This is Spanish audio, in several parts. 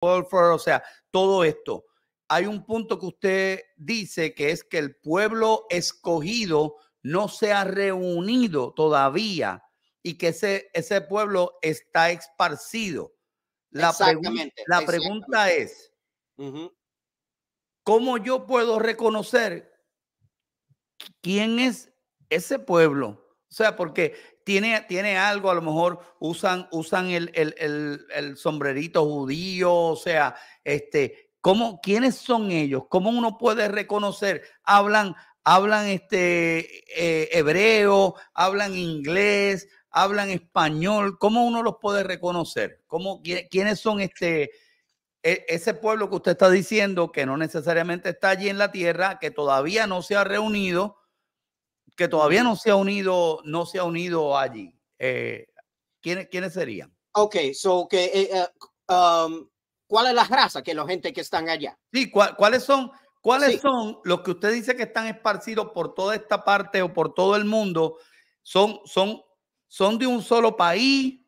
o sea, todo esto. Hay un punto que usted dice que es que el pueblo escogido no se ha reunido todavía y que ese, ese pueblo está esparcido. La, la pregunta es, ¿cómo yo puedo reconocer quién es ese pueblo? O sea, porque tiene, tiene algo, a lo mejor usan, usan el, sombrerito judío, o sea, este, ¿cómo, ¿quiénes son ellos? ¿Cómo uno puede reconocer? Hablan, hablan este, eh, hebreo, hablan inglés, hablan español. ¿Cómo uno los puede reconocer? ¿Cómo, ¿Quiénes son este, e, ese pueblo que usted está diciendo que no necesariamente está allí en la tierra, que todavía no se ha reunido? que todavía no se ha unido, no se ha unido allí, eh, ¿quiénes, ¿quiénes serían? Ok, so que, uh, um, ¿cuál es la raza que la gente que están allá? Sí, ¿cuáles son? ¿Cuáles son los que usted dice que están esparcidos por toda esta parte o por todo el mundo? ¿Son, son, son de un solo país?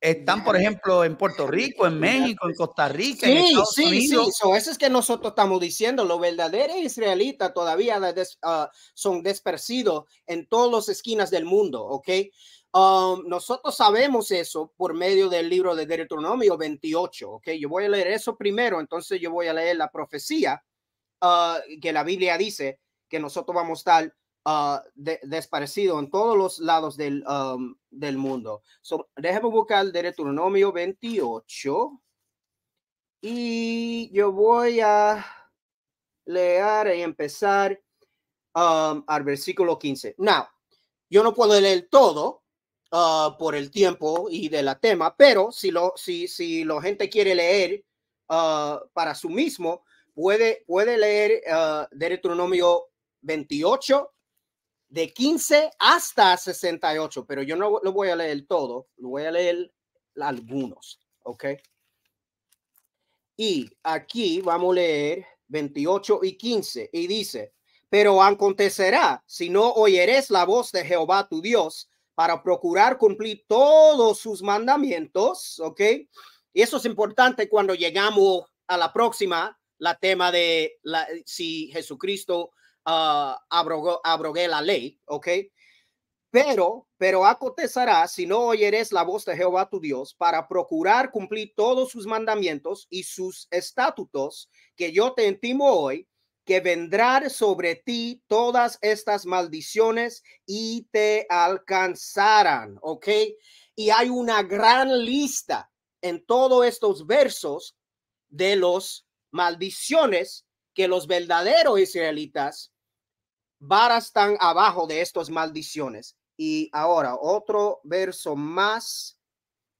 Están, por ejemplo, en Puerto Rico, en México, en pues. Costa Rica. en Estados sí, Unidos. sí. eso es que nosotros estamos diciendo. Los verdaderos israelitas todavía ah, son dispersidos en todas las esquinas del mundo, ¿ok? Um, nosotros sabemos eso por medio del libro de Deuteronomio 28, ¿ok? Yo voy a leer eso primero, entonces yo voy a leer la profecía ah, que la Biblia dice que nosotros vamos a estar uh, de, desparecido en todos los lados del, del mundo. So, buscar Deuteronomio 28 y yo voy a leer y empezar al versículo 15. Now, yo no puedo leer todo ah, por el tiempo y de la tema, pero si lo si si la gente quiere leer ah, para su mismo puede puede leer uh, Deuteronomio 28 de 15 hasta 68, pero yo no lo voy a leer todo, lo voy a leer algunos, ¿ok? Y aquí vamos a leer 28 y 15 y dice, pero acontecerá si no oyeres la voz de Jehová tu Dios para procurar cumplir todos sus mandamientos, ¿ok? Y eso es importante cuando llegamos a la próxima, la tema de la, si Jesucristo Ah, abrogó, abrogué la ley, ¿ok? Pero, pero acontecerá si no oyeres la voz de Jehová tu Dios para procurar cumplir todos sus mandamientos y sus estatutos que yo te intimo hoy, que vendrán sobre ti todas estas maldiciones y te alcanzarán, ¿ok? Y hay una gran lista en todos estos versos de los maldiciones que los verdaderos israelitas varas están abajo de estas maldiciones. Y ahora otro verso más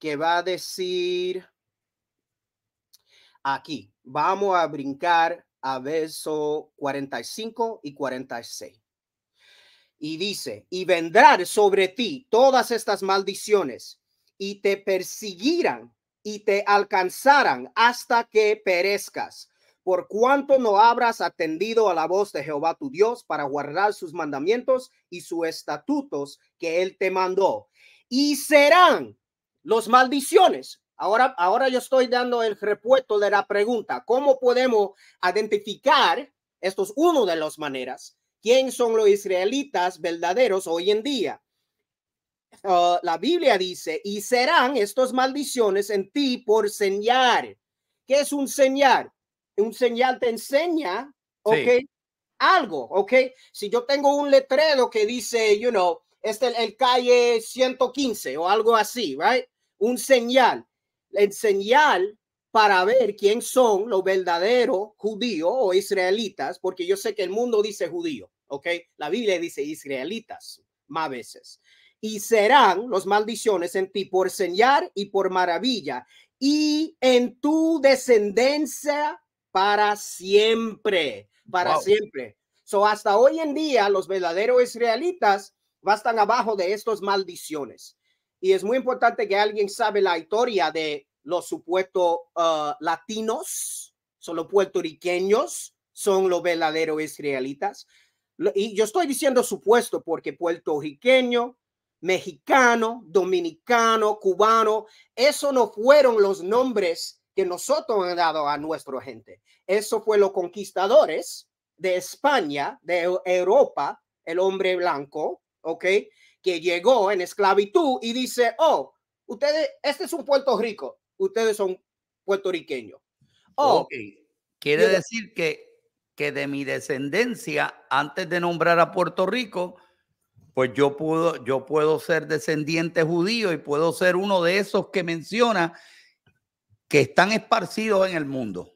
que va a decir aquí. Vamos a brincar a verso 45 y 46. Y dice, y vendrán sobre ti todas estas maldiciones y te perseguirán y te alcanzarán hasta que perezcas por cuanto no habrás atendido a la voz de Jehová tu Dios para guardar sus mandamientos y sus estatutos que él te mandó. Y serán los maldiciones. Ahora, ahora yo estoy dando el repuesto de la pregunta, ¿cómo podemos identificar? estos uno de las maneras. ¿Quién son los israelitas verdaderos hoy en día? Ah, la Biblia dice, y serán estos maldiciones en ti por señal. ¿Qué es un señal? un señal te enseña, ok, algo, ok. Si yo tengo un letrero que dice, you know, este el, calle 115 o algo así, right? Un señal, el señal para ver quién son los verdaderos judíos o israelitas, porque yo sé que el mundo dice judío, ok. La Biblia dice israelitas más veces. Y serán los maldiciones en ti por señal y por maravilla, y en tu descendencia para siempre, para siempre. So, hasta hoy en día, los verdaderos israelitas bastan abajo de estas maldiciones. Y es muy importante que alguien sabe la historia de los supuestos ah, latinos, son los puertorriqueños, son los verdaderos israelitas. Y yo estoy diciendo supuesto porque puertorriqueño, mexicano, dominicano, cubano, esos no fueron los nombres que nosotros hemos dado a nuestra gente. Eso fue los conquistadores de España, de Europa, el hombre blanco, ¿ok? Que llegó en esclavitud y dice, oh, ustedes, este es un Puerto Rico, ustedes son puertorriqueños. Oh, quiere decir que, que de mi descendencia, antes de nombrar a Puerto Rico, pues yo puedo, yo puedo ser descendiente judío y puedo ser uno de esos que menciona que están esparcidos en el mundo.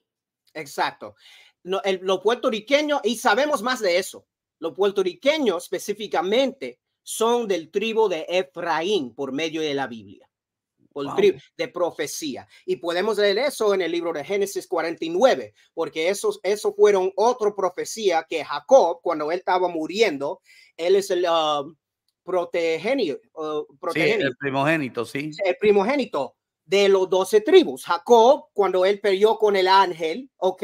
Exacto. los puertorriqueños, y sabemos más de eso, los puertorriqueños específicamente son del tribu de Efraín por medio de la Biblia, tribu de profecía. Y podemos leer eso en el libro de Génesis 49, porque esos, eso fueron otra profecía que Jacob, cuando él estaba muriendo, él es el... Um, uh, el primogénito, sí. El primogénito de los doce tribus. Jacob, cuando él perdió con el ángel, ¿ok?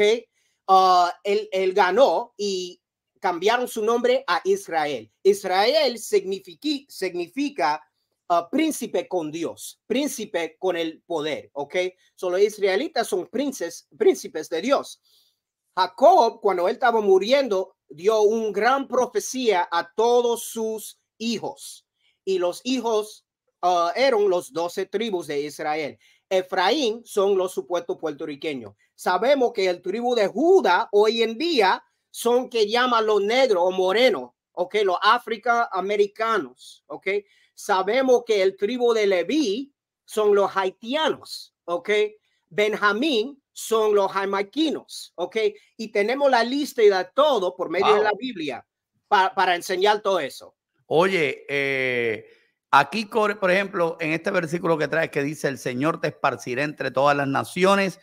Ah, él, ganó y cambiaron su nombre a Israel. Israel significa significa ah, príncipe con Dios, príncipe con el poder, ¿ok? Solo israelitas son princes, príncipes de Dios. Jacob, cuando él estaba muriendo, dio un gran profecía a todos sus hijos. Y los hijos Ah, eran los doce tribus de Israel. Efraín son los supuestos puertorriqueños. Sabemos que el tribu de Judá hoy en día son que llaman los negros o morenos, ok, los afroamericanos, ok. Sabemos que el tribu de Leví son los haitianos, ok. Benjamín son los jamaiquinos, ok. Y tenemos la lista y da todo por medio de la Biblia para, para enseñar todo eso. Oye, eh, Aquí, por ejemplo, en este versículo que trae, que dice, el Señor te esparcirá entre todas las naciones,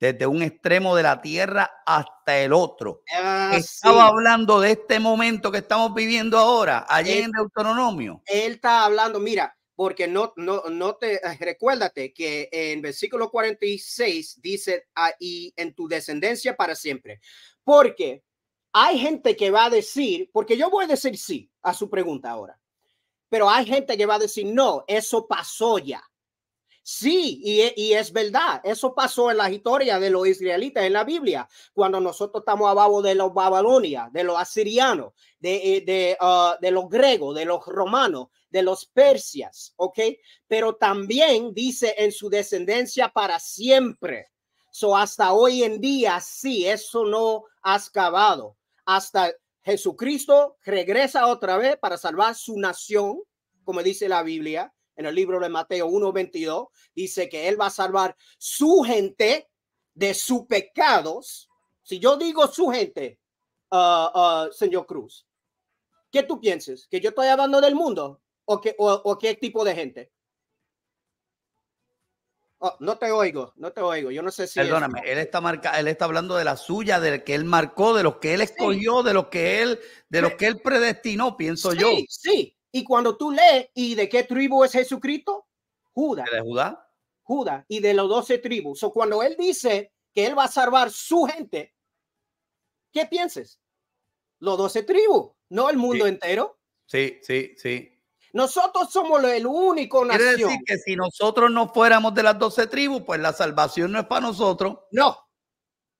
desde un extremo de la tierra hasta el otro. Ah, Estaba hablando de este momento que estamos viviendo ahora, allí en Deuteronomio. Él está hablando, mira, porque no, no, no te, eh, recuérdate que en versículo 46 dice, ahí en tu descendencia para siempre. Porque hay gente que va a decir, porque yo voy a decir sí a su pregunta ahora. Pero hay gente que va a decir, no, eso pasó ya. Sí, e, y, es verdad, eso pasó en la historia de los israelitas en la Biblia, cuando nosotros estamos abajo de los Babilonia, de los asirianos, de, eh, de, ah, de los griegos, de los romanos, de los persias, ¿ok? Pero también dice en su descendencia para siempre. So hasta hoy en día, sí, eso no ha acabado. Hasta Jesucristo regresa otra vez para salvar su nación, como dice la Biblia en el libro de Mateo 1:22, dice que él va a salvar su gente de sus pecados. Si yo digo su gente, ah, ah, señor Cruz, ¿qué tú piensas? ¿Que yo estoy hablando del mundo o, que, o qué tipo de gente? Oh, no te oigo, no te oigo. Yo no sé si. Perdóname, él está marca, él está hablando de la suya, del que él marcó, de lo que él escogió, de lo que él, de lo que él predestinó, pienso yo. Sí, Y cuando tú lees, ¿y de qué tribu es Jesucristo? Judas. ¿De Judá? Judas y de los doce tribus. O cuando él dice que él va a salvar su gente, ¿qué piensas? Los doce tribus, no el mundo entero. Sí, sí, sí. Nosotros somos el único nación. Quiere decir que si nosotros no fuéramos de las doce tribus, pues la salvación no es para nosotros. No,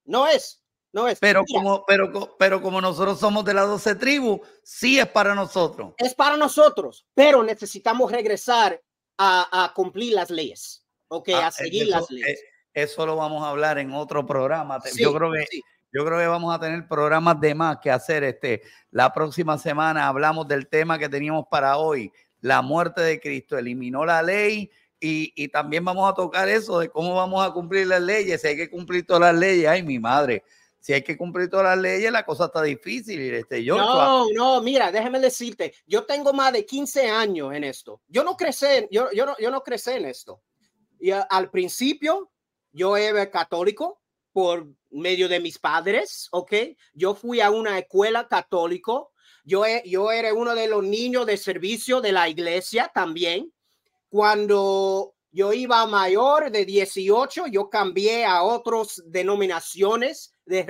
no es, no es. Pero como, pero, pero como nosotros somos de las doce tribus, sí es para nosotros. Es para nosotros, pero necesitamos regresar a, cumplir las leyes, ok, ah, a seguir las leyes. Eh, eso lo vamos a hablar en otro programa. yo creo que Yo creo que vamos a tener programas de más que hacer. Este, la próxima semana hablamos del tema que teníamos para hoy, la muerte de Cristo, eliminó la ley y, y, también vamos a tocar eso de cómo vamos a cumplir las leyes, si hay que cumplir todas las leyes, ay mi madre, si hay que cumplir todas las leyes, la cosa está difícil. Este, yo, no, no, mira, déjeme decirte, yo tengo más de 15 años en esto, yo no crecí, yo, yo, no, yo no crecí en esto. Y al principio yo era católico por medio de mis padres, ¿ok? Yo fui a una escuela católico yo, yo era uno de los niños de servicio de la iglesia también. Cuando yo iba mayor de 18, yo cambié a otras denominaciones de